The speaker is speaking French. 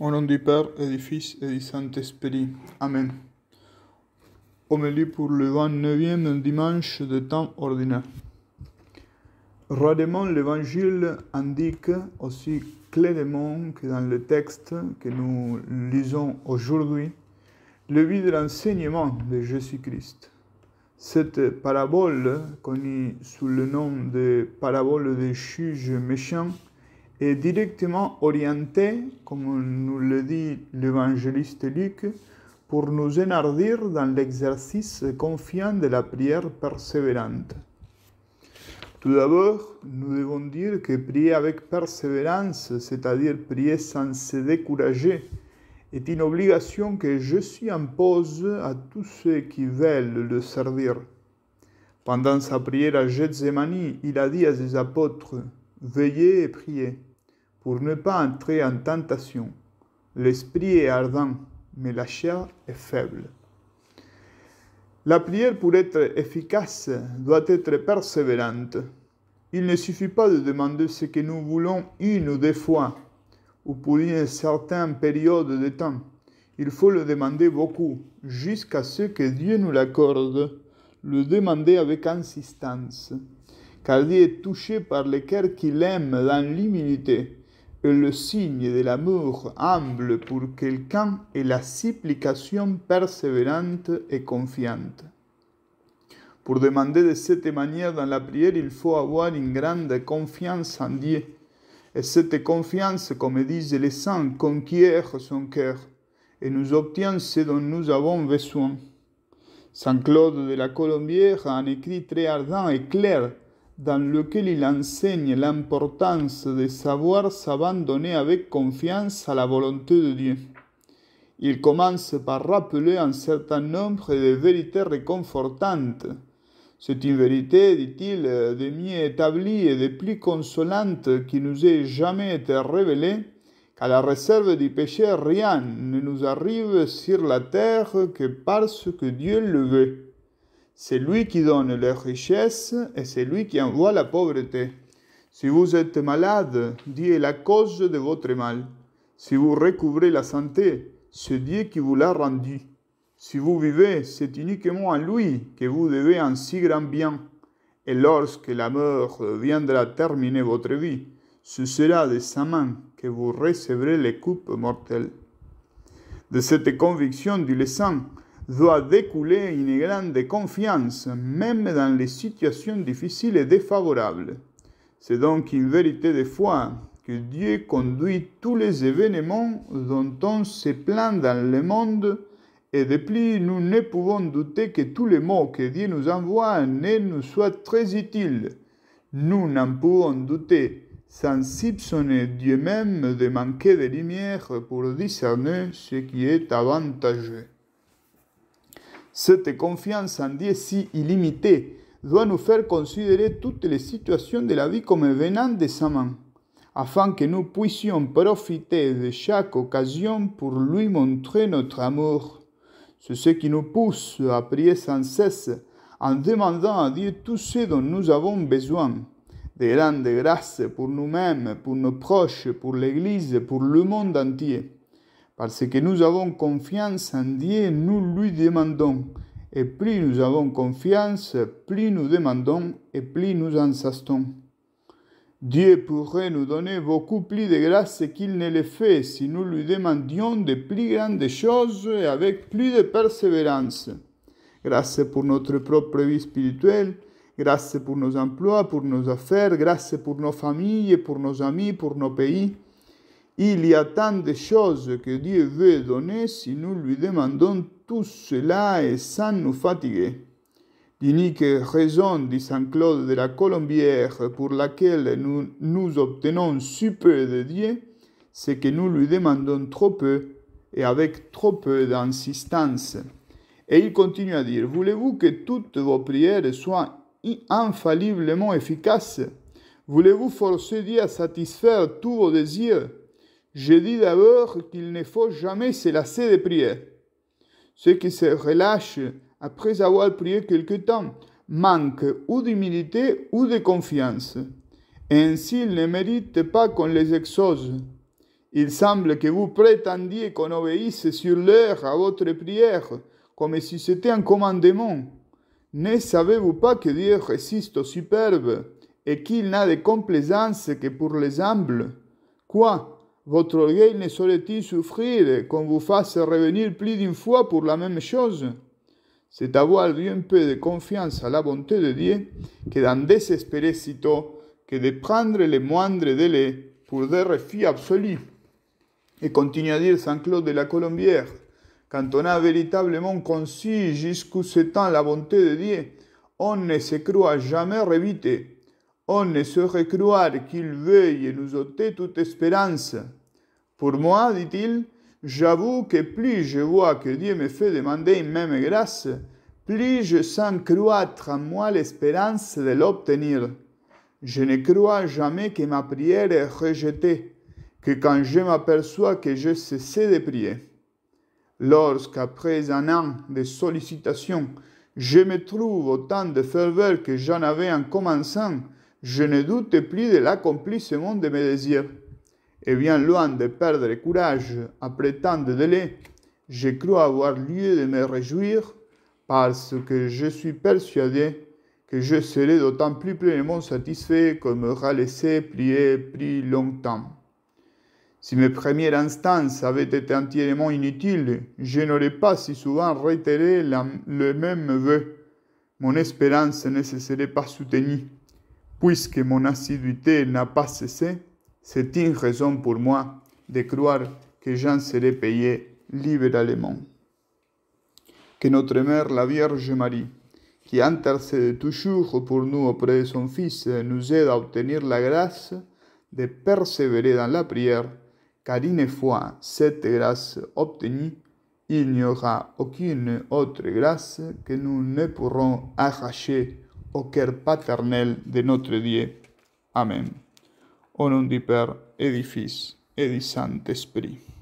Au nom du Père et du Fils et du Saint-Esprit. Amen. Homélie pour le 29e dimanche de temps ordinaire. Rarement l'évangile indique aussi clairement que dans le texte que nous lisons aujourd'hui, le vie de l'enseignement de Jésus-Christ. Cette parabole, connue sous le nom de parabole des juges méchants, est directement orienté, comme nous le dit l'évangéliste Luc, pour nous enhardir dans l'exercice confiant de la prière persévérante. Tout d'abord, nous devons dire que prier avec persévérance, c'est-à-dire prier sans se décourager, est une obligation que je suis impose à tous ceux qui veulent le servir. Pendant sa prière à Gethsemane, il a dit à ses apôtres, Veillez et priez, pour ne pas entrer en tentation. L'esprit est ardent, mais la chair est faible. La prière, pour être efficace, doit être persévérante. Il ne suffit pas de demander ce que nous voulons une ou deux fois, ou pour une certaine période de temps. Il faut le demander beaucoup, jusqu'à ce que Dieu nous l'accorde. Le demander avec insistance, car Dieu est touché par le cœur qu'il aime dans l'immunité le signe de l'amour humble pour quelqu'un est la supplication persévérante et confiante. Pour demander de cette manière dans la prière, il faut avoir une grande confiance en Dieu. Et cette confiance, comme disent les saints, conquiert son cœur et nous obtient ce dont nous avons besoin. Saint Claude de la Colombière a un écrit très ardent et clair dans lequel il enseigne l'importance de savoir s'abandonner avec confiance à la volonté de Dieu. Il commence par rappeler un certain nombre de vérités réconfortantes. C'est une vérité, dit-il, de mieux établie et de plus consolante qui nous ait jamais été révélée, qu'à la réserve du péché rien ne nous arrive sur la terre que parce que Dieu le veut. C'est lui qui donne les richesses et c'est lui qui envoie la pauvreté. Si vous êtes malade, Dieu est la cause de votre mal. Si vous recouvrez la santé, c'est Dieu qui vous l'a rendue. Si vous vivez, c'est uniquement à lui que vous devez un si grand bien. Et lorsque la mort viendra terminer votre vie, ce sera de sa main que vous recevrez les coupes mortelles. De cette conviction du laissant, doit découler une grande confiance, même dans les situations difficiles et défavorables. C'est donc une vérité de foi que Dieu conduit tous les événements dont on se plaint dans le monde, et de plus, nous ne pouvons douter que tous les mots que Dieu nous envoie ne nous soient très utiles. Nous n'en pouvons douter sans soupçonner Dieu même de manquer de lumière pour discerner ce qui est avantageux. Cette confiance en Dieu si illimitée doit nous faire considérer toutes les situations de la vie comme venant de sa main, afin que nous puissions profiter de chaque occasion pour lui montrer notre amour. C'est ce qui nous pousse à prier sans cesse en demandant à Dieu tout ce dont nous avons besoin. de grandes grâces pour nous-mêmes, pour nos proches, pour l'Église, pour le monde entier. Parce que nous avons confiance en Dieu, nous lui demandons. Et plus nous avons confiance, plus nous demandons et plus nous en s'astons. Dieu pourrait nous donner beaucoup plus de grâce qu'il ne le fait si nous lui demandions de plus grandes choses et avec plus de persévérance. Grâce pour notre propre vie spirituelle, grâce pour nos emplois, pour nos affaires, grâce pour nos familles, pour nos amis, pour nos pays. Il y a tant de choses que Dieu veut donner si nous lui demandons tout cela et sans nous fatiguer. L'unique raison, dit Saint Claude de la Colombière, pour laquelle nous, nous obtenons si peu de Dieu, c'est que nous lui demandons trop peu et avec trop peu d'insistance. Et il continue à dire, voulez-vous que toutes vos prières soient infailliblement efficaces Voulez-vous forcer Dieu à satisfaire tous vos désirs je dis d'abord qu'il ne faut jamais se lasser de prière. Ceux qui se relâchent après avoir prié quelque temps manquent ou d'humilité ou de confiance. ainsi, ils ne méritent pas qu'on les exauce. Il semble que vous prétendiez qu'on obéisse sur l'heure à votre prière, comme si c'était un commandement. Ne savez-vous pas que Dieu résiste aux superbes et qu'il n'a de complaisance que pour les humbles Quoi votre orgueil ne saurait-il souffrir qu'on vous fasse revenir plus d'une fois pour la même chose C'est avoir bien un peu de confiance à la bonté de Dieu que d'en désespérer cito, que de prendre les moindres délais pour des refus absolus. Et continue à dire Saint-Claude de la Colombière, quand on a véritablement conçu jusqu'où s'étend la bonté de Dieu, on ne se croit jamais révité. On ne saurait croire qu'il veuille nous ôter toute espérance pour moi, dit-il, j'avoue que plus je vois que Dieu me fait demander une même grâce, plus je sens croître en moi l'espérance de l'obtenir. Je ne crois jamais que ma prière est rejetée, que quand je m'aperçois que je cessais de prier. Lorsqu'après un an de sollicitations, je me trouve autant de ferveur que j'en avais en commençant, je ne doute plus de l'accomplissement de mes désirs. Et bien, loin de perdre courage après tant de délais, j'ai cru avoir lieu de me réjouir parce que je suis persuadé que je serai d'autant plus pleinement satisfait qu'on me laissé plier plus longtemps. Si mes premières instances avaient été entièrement inutiles, je n'aurais pas si souvent réitéré le même vœu. Mon espérance ne se serait pas soutenue, puisque mon assiduité n'a pas cessé c'est une raison pour moi de croire que j'en serai payé libéralement. Que notre Mère, la Vierge Marie, qui intercède toujours pour nous auprès de son Fils, nous aide à obtenir la grâce de persévérer dans la prière, car une fois cette grâce obtenue, il n'y aura aucune autre grâce que nous ne pourrons arracher au cœur paternel de notre Dieu. Amen. o di per edifis e di sant'esprit.